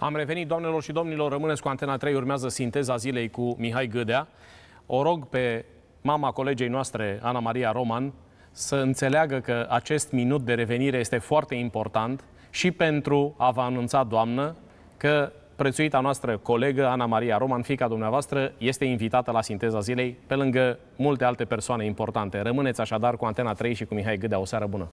Am revenit, doamnelor și domnilor, rămâneți cu Antena 3, urmează sinteza zilei cu Mihai Gâdea. O rog pe mama colegei noastre, Ana Maria Roman, să înțeleagă că acest minut de revenire este foarte important și pentru a vă anunța, doamnă, că prețuita noastră colegă, Ana Maria Roman, fica dumneavoastră, este invitată la Sinteza Zilei, pe lângă multe alte persoane importante. Rămâneți așadar cu Antena 3 și cu Mihai Gâdea. O seară bună!